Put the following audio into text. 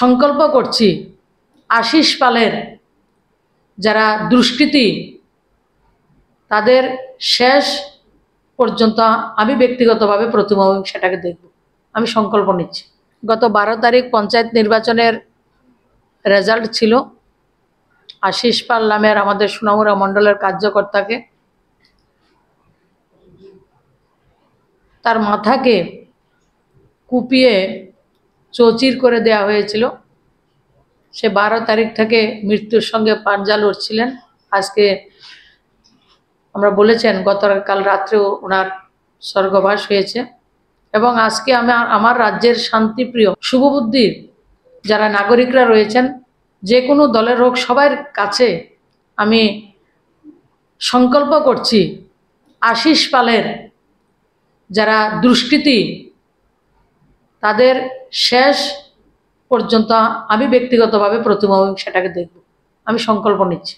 সংকল্প করছি আশিস পালের যারা দুষ্কৃতি তাদের শেষ পর্যন্ত আমি ব্যক্তিগতভাবে প্রথম সেটাকে দেখব আমি সংকল্প নিচ্ছি গত বারো তারিখ পঞ্চায়েত নির্বাচনের রেজাল্ট ছিল আশিস পাল নামের আমাদের সুনামুরা মণ্ডলের কার্যকর্তাকে তার মাথাকে কুপিয়ে চৌচির করে দেয়া হয়েছিল সে বারো তারিখ থেকে মৃত্যুর সঙ্গে পাঞ্জা লড়ছিলেন আজকে আমরা বলেছেন গতকাল রাত্রেও ওনার স্বর্গবাস হয়েছে এবং আজকে আমি আমার রাজ্যের শান্তিপ্রিয় শুভবুদ্ধির যারা নাগরিকরা রয়েছেন যে কোনো দলের হোক সবার কাছে আমি সংকল্প করছি আশিস পালের যারা দুষ্কৃতি তাদের শেষ পর্যন্ত আমি ব্যক্তিগতভাবে প্রতিমা সেটাকে দেখব আমি সংকল্প নিচ্ছি